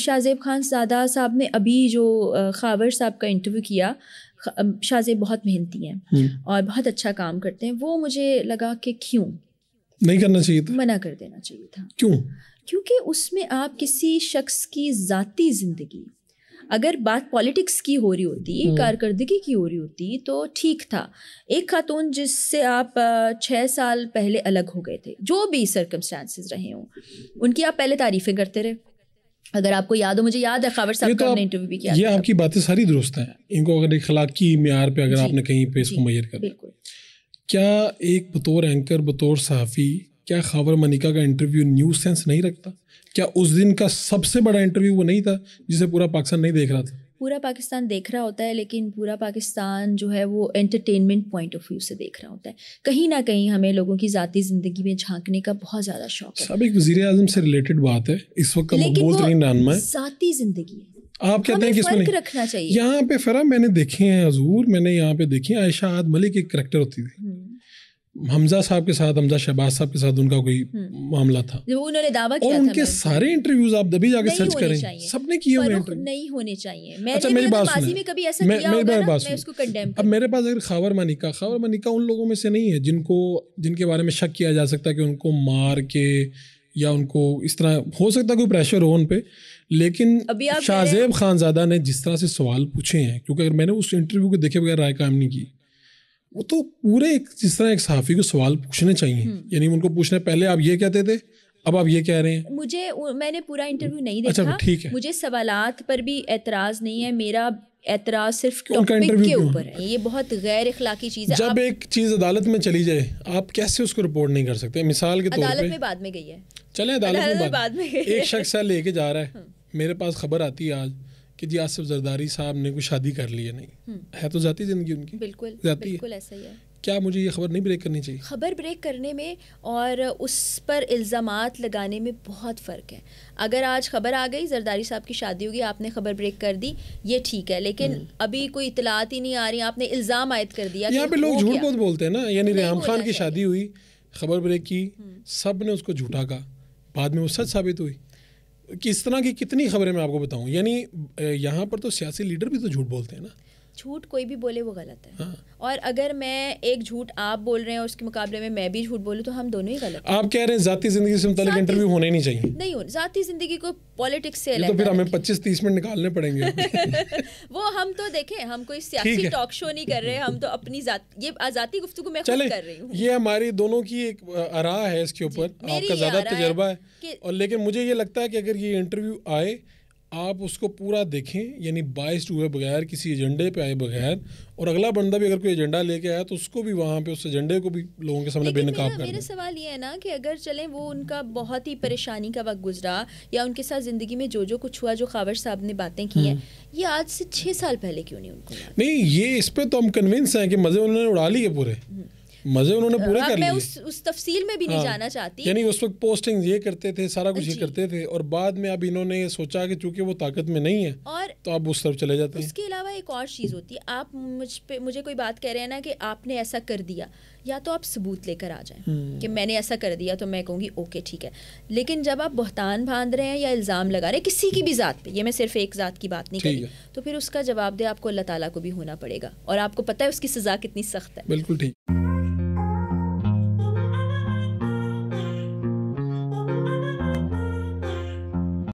शाहजेब खान सादा साहब ने अभी जो खावर साहब का इंटरव्यू किया शाहजेब बहुत मेहनती हैं हम्म। और बहुत अच्छा काम करते हैं वो मुझे लगा कि क्यों नहीं करना चाहिए था मना कर देना चाहिए था क्यों क्योंकि उसमें आप किसी शख्स की ज़ाती ज़िंदगी अगर बात पॉलिटिक्स की हो रही होती हम्म। कारकर्दगी की हो रही होती तो ठीक था एक खातून जिससे आप छः साल पहले अलग हो गए थे जो भी सरकमस्टांसिस रहे हों उनकी आप पहले तारीफ़ें करते रहे अगर आपको याद हो मुझे याद है खबर साहब का आपने इंटरव्यू भी किया ये आपकी बातें सारी दुरुस्त हैं इनको अगर एक की मैार पे अगर आपने कहीं पे इसको मैयर कर क्या एक बतौर एंकर बतौर सहाफ़ी क्या खबर मनिका का इंटरव्यू न्यूज सेंस नहीं रखता क्या उस दिन का सबसे बड़ा इंटरव्यू वो नहीं था जिसे पूरा पाकिस्तान नहीं देख रहा था पूरा पाकिस्तान देख रहा होता है लेकिन पूरा पाकिस्तान जो है वो एंटरटेनमेंट पॉइंट ऑफ व्यू से देख रहा होता है कहीं ना कहीं हमें लोगों की ज़ाती ज़िंदगी में झांकने का बहुत ज़्यादा शौक है सबक वजीर आजम से रिलेटेड बात है इस वक्त ज़ाती ज़िंदगी है आप कहते हैं कि इसमें रखना चाहिए यहाँ पे फरा मैंने देखे हैं हजूर मैंने यहाँ पे देखे आयशा आद मलिक एक करेक्टर होती थी हमजा साहब के साथ हमजा शहबाज साहब के साथ उनका कोई हम्म। मामला था जब उन्होंने दावा किया और उनके सारे इंटरव्यूज आप दबी जाके सर्च करें सबने किए हुए इंटरव्यू नहीं होने चाहिए मैंने अच्छा मेरी मतलब बात में कभी ऐसा मैं, किया मैं, मैं, मैं उसको कंडेम अब मेरे पास अगर खावर मनिका खावर मनिका उन लोगों में से नहीं है जिनको जिनके बारे में शक किया जा सकता है कि उनको मार के या उनको इस तरह हो सकता कोई प्रेशर हो उन पर लेकिन शाहजेब खानजादा ने जिस तरह से सवाल पूछे हैं क्योंकि अगर मैंने उस इंटरव्यू को देखे बगैर राय कायम नहीं की वो तो पूरे एक जिस तरह एक सहाफ़ी को सवाल पूछने चाहिए हम्म। यानी उनको पूछने पहले आप ये कहते थे अब आप ये कह रहे हैं मुझे मैंने पूरा इंटरव्यू हम्म। नहीं अच्छा, देखा अच्छा, ठीक है मुझे सवाल पर भी एतराज़ नहीं है मेरा एतराज सिर्फ टॉपिक के ऊपर है ये बहुत गैर इखलाकी चीज है जब आप... एक चीज अदालत में चली जाए आप कैसे उसको रिपोर्ट नहीं कर सकते मिसाल के तौर पे बाद में गई है चले अदालत, में बाद में, एक शख्स लेके जा रहा है हाँ। मेरे पास खबर आती है आज कि जी आसिफ जरदारी साहब ने कोई शादी कर ली है नहीं हम्म। है तो जाती ज़िंदगी उनकी बिल्कुल जाती बिल्कुल है। ऐसा ही है क्या मुझे ये खबर नहीं ब्रेक करनी चाहिए खबर ब्रेक करने में और उस पर इल्ज़ाम लगाने में बहुत फ़र्क है अगर आज खबर आ गई जरदारी साहब की शादी होगी आपने खबर ब्रेक कर दी ये ठीक है लेकिन हम्म। अभी कोई इतलात ही नहीं आ रही आपने इल्ज़ाम आयद कर दिया यहाँ पे लोग झूठ बहुत बोलते हैं ना यानी रेहम खान की शादी हुई खबर ब्रेक की हम्म। सब ने उसको झूठा कहा बाद में वो सच साबित हुई किस तरह की कितनी खबरें मैं आपको बताऊं यानी यहाँ पर तो सियासी लीडर भी तो झूठ बोलते हैं ना झूठ कोई भी बोले वो गलत है हाँ। और अगर मैं एक झूठ आप बोल रहे हैं उसके मुकाबले में मैं भी झूठ बोलूँ तो हम दोनों ही गलत हैं। आप कह रहे हैं जाती जिंदगी से मुताबिक इंटरव्यू होने नहीं चाहिए नहीं हो जाती जिंदगी को पॉलिटिक्स से तो फिर हमें 25-30 मिनट निकालने पड़ेंगे वो हम तो देखे हम कोई सियासी टॉक शो नहीं कर रहे हम तो अपनी ये आजादी गुफ्तु मैं कर रही हूँ ये हमारी दोनों की एक आरा है इसके ऊपर आपका ज्यादा तजर्बा है और लेकिन मुझे ये लगता है कि अगर ये इंटरव्यू आए आप उसको पूरा देखें यानी बाइस हुए बगैर किसी एजेंडे पे आए बगैर और अगला बंदा भी अगर कोई एजेंडा लेके आया तो उसको भी वहाँ पे उस एजेंडे को भी लोगों के सामने बेनकाब कर मेरा सवाल ये है ना कि अगर चलें वो उनका बहुत ही परेशानी का वक्त गुजरा या उनके साथ ज़िंदगी में जो जो कुछ हुआ जो खावर साहब ने बातें की हैं हम्म। ये आज से छः साल पहले क्यों नहीं उनको नहीं ये इस पर तो हम कन्विंस हैं कि मज़े उन्होंने उड़ा लिए पूरे हम्म। मजे उन्होंने पूरे कर लिए उस उस तफसील में भी नहीं हाँ। जाना चाहती यानी उस वक्त पोस्टिंग ये करते थे सारा कुछ ये करते थे और बाद में अब इन्होंने ये सोचा कि चूंकि वो ताकत में नहीं है और तो आप उस तरफ चले जाते हैं इसके अलावा एक और चीज़ होती है आप मुझ पे मुझे कोई बात कह रहे हैं ना कि आपने ऐसा कर दिया या तो आप सबूत लेकर आ जाएं हम्म। कि मैंने ऐसा कर दिया तो मैं कहूँगी ओके ठीक है लेकिन जब आप बहतान बांध रहे हैं या इल्ज़ाम लगा रहे हैं किसी की भी ज़ात पे ये मैं सिर्फ एक ज़ात की बात नहीं करी तो फिर उसका जवाब दे आपको अल्लाह ताला को भी होना पड़ेगा और आपको पता है उसकी सज़ा कितनी सख्त है बिल्कुल ठीक